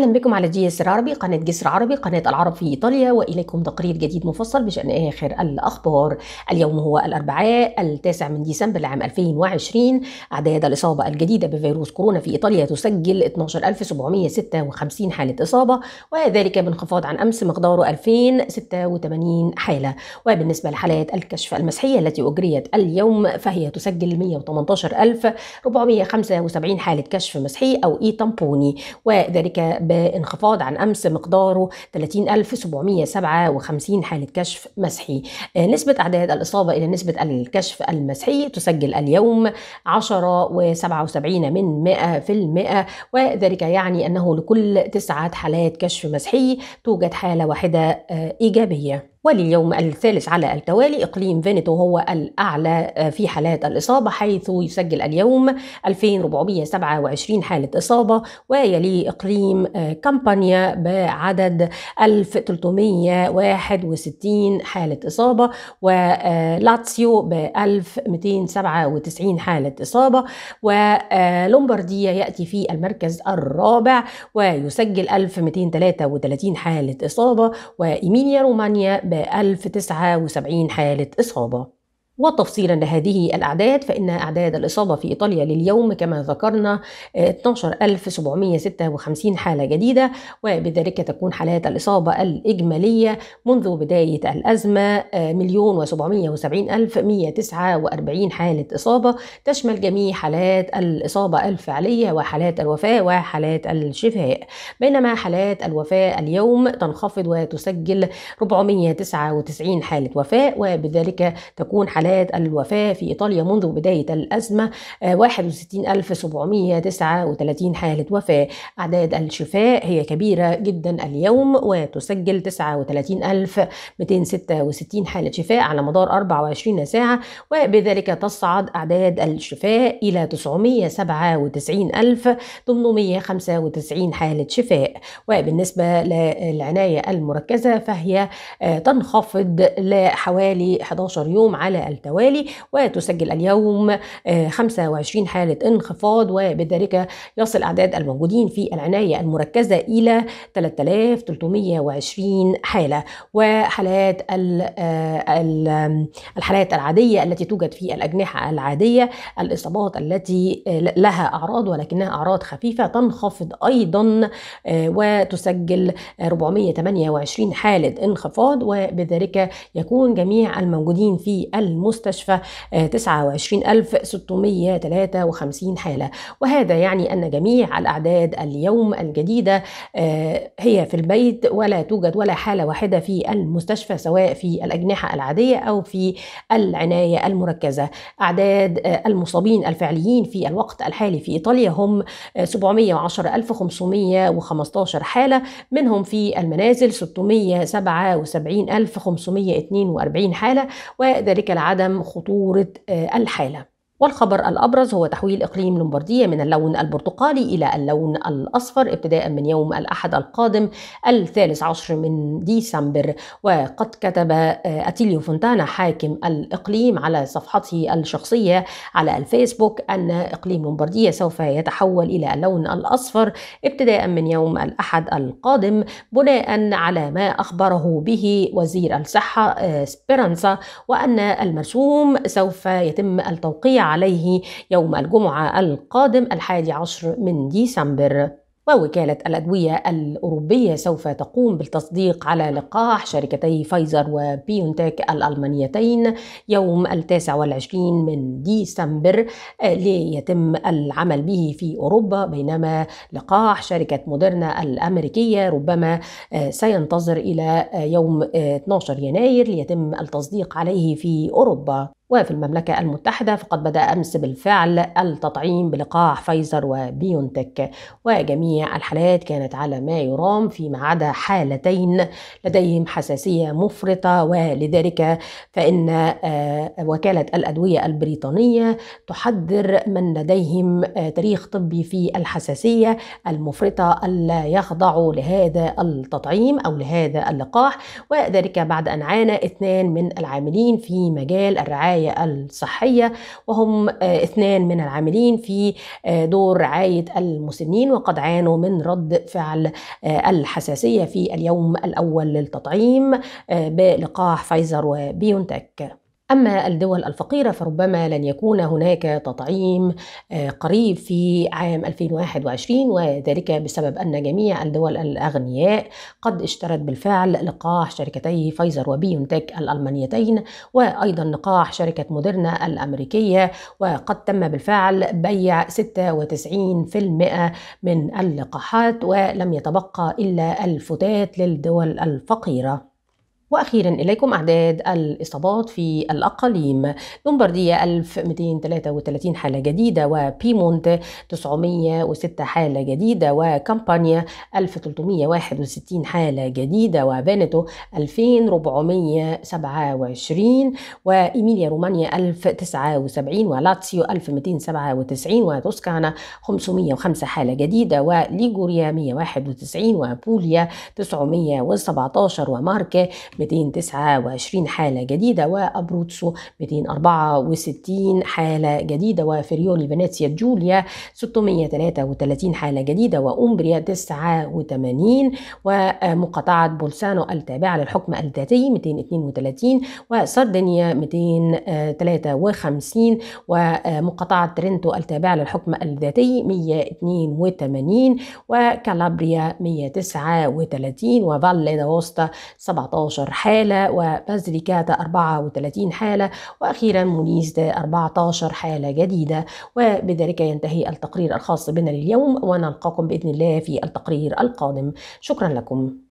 اهلا بكم على جي اس عربي قناه جسر عربي قناه العرب في ايطاليا واليكم تقرير جديد مفصل بشان اخر الاخبار اليوم هو الاربعاء التاسع من ديسمبر لعام 2020 اعداد الاصابه الجديده بفيروس كورونا في ايطاليا تسجل 12756 حاله اصابه وذلك بانخفاض عن امس مقداره 2086 حاله وبالنسبه لحالات الكشف المسحيه التي اجريت اليوم فهي تسجل 118475 حاله كشف مسحي او اي تامبوني وذلك بانخفاض عن أمس مقداره 30757 حالة كشف مسحي آه، نسبة أعداد الإصابة إلى نسبة الكشف المسحي تسجل اليوم 10.77 من 100% وذلك يعني أنه لكل تسعة حالات كشف مسحي توجد حالة واحدة آه، إيجابية ولليوم الثالث على التوالي إقليم فينيتو هو الأعلى آه، في حالات الإصابة حيث يسجل اليوم 2427 حالة إصابة ويلي إقليم آه، كامبانيا بعدد 1361 حالة إصابة ولاتسيو ب 1297 حالة إصابة ولومبارديا آه، يأتي في المركز الرابع ويسجل 1233 حالة إصابة وإيميليا رومانيا ب 1079 حالة إصابة وتفصيلا لهذه الأعداد فإن أعداد الإصابة في إيطاليا لليوم كما ذكرنا 12756 حالة جديدة وبذلك تكون حالات الإصابة الإجمالية منذ بداية الأزمة آه، مليون وسبعمية وسبعين ألف مية تسعة وأربعين حالة إصابة تشمل جميع حالات الإصابة الفعلية وحالات الوفاة وحالات الشفاء بينما حالات الوفاة اليوم تنخفض وتسجل 499 حالة وفاة وبذلك تكون حالات حالات الوفاة في إيطاليا منذ بداية الأزمة 61739 آه، حالة وفاة أعداد الشفاء هي كبيرة جدا اليوم وتسجل 39266 حالة شفاء على مدار 24 ساعة وبذلك تصعد أعداد الشفاء إلى 997895 حالة شفاء وبالنسبة للعناية المركزة فهي آه، تنخفض لحوالي 11 يوم على التوالي وتسجل اليوم 25 آه، حالة انخفاض وبذلك يصل أعداد الموجودين في العناية المركزة إلى 3320 حالة وحالات آه، الحالات العادية التي توجد في الأجنحة العادية الإصابات التي آه، لها أعراض ولكنها أعراض خفيفة تنخفض أيضا وتسجل 428 حالة انخفاض وبذلك يكون جميع الموجودين في الم المستشفى 29653 آه، حالة وهذا يعني أن جميع الأعداد اليوم الجديدة آه، هي في البيت ولا توجد ولا حالة واحدة في المستشفى سواء في الأجنحة العادية أو في العناية المركزة أعداد آه، المصابين الفعليين في الوقت الحالي في إيطاليا هم 710515 حالة منهم في المنازل 677542 حالة وذلك العدد عدم خطورة آه، الحالة والخبر الأبرز هو تحويل إقليم لومباردية من اللون البرتقالي إلى اللون الأصفر ابتداء من يوم الأحد القادم الثالث عشر من ديسمبر وقد كتب آه، أتيليو فونتانا حاكم الإقليم على صفحته الشخصية على الفيسبوك أن إقليم لومباردية سوف يتحول إلى اللون الأصفر ابتداء من يوم الأحد القادم بناء على ما أخبره به وزير الصحة آه، سبيرانسا وأن المرسوم سوف يتم التوقيع عليه يوم الجمعة القادم الحادي عشر من ديسمبر ووكالة الأدوية الأوروبية سوف تقوم بالتصديق على لقاح شركتي فايزر وبيونتك الألمانيتين يوم التاسع والعشرين من ديسمبر آه، ليتم العمل به في أوروبا بينما لقاح شركة موديرنا الأمريكية ربما آه، سينتظر إلى آه، يوم 12 يناير ليتم التصديق عليه في أوروبا وفي المملكة المتحدة فقد بدأ أمس بالفعل التطعيم بلقاح فايزر وبيونتك وجميع الحالات كانت على ما يرام فيما عدا حالتين لديهم حساسية مفرطة ولذلك فإن آه، وكالة الأدوية البريطانية تحذر من لديهم آه، تاريخ طبي في الحساسية المفرطة ألا يخضعوا لهذا التطعيم أو لهذا اللقاح وذلك بعد أن عانى اثنان من العاملين في مجال الرعاية الرعاية الصحية وهم آه، اثنان من العاملين في آه، دور رعاية المسنين وقد عانوا من رد فعل آه، الحساسية في اليوم الأول للتطعيم بلقاح فايزر وبيونتك أما الدول الفقيرة فربما لن يكون هناك تطعيم آه، قريب في عام 2021 وذلك بسبب أن جميع الدول الأغنياء قد اشترت بالفعل لقاح شركتي فايزر وبيونتك الألمانيتين وأيضا لقاح شركة موديرنا الأمريكية وقد تم بالفعل بيع 96% من اللقاحات ولم يتبقى إلا الفتات للدول الفقيرة وأخيرا إليكم أعداد الإصابات في الأقاليم لومبارديا 1233 حالة جديدة وبيمونت 906 حالة جديدة وكامبانيا 1361 حالة جديدة وفينيتو 2427 وإيميليا رومانيا 1079 ولاتسيو 1297 وتوسكانا 505 حالة جديدة وليغوريا 191 وبوليا 917 وماركة 229 حالة جديدة وأبروتسو 264 حالة جديدة وفريولي فينيسيا جوليا 633 حالة جديدة وأمبريا 89 ومقاطعة بولسانو التابعة للحكم الذاتي 232 وسردينيا 253 ومقاطعة ترينتو التابعة للحكم الذاتي 182 وكالابريا 139 وفالي داوستا 17 حالة وبازليكاتا 34 حالة وأخيرا مونيز 14 حالة جديدة وبذلك ينتهي التقرير الخاص بنا لليوم ونلقاكم بإذن الله في التقرير القادم شكرا لكم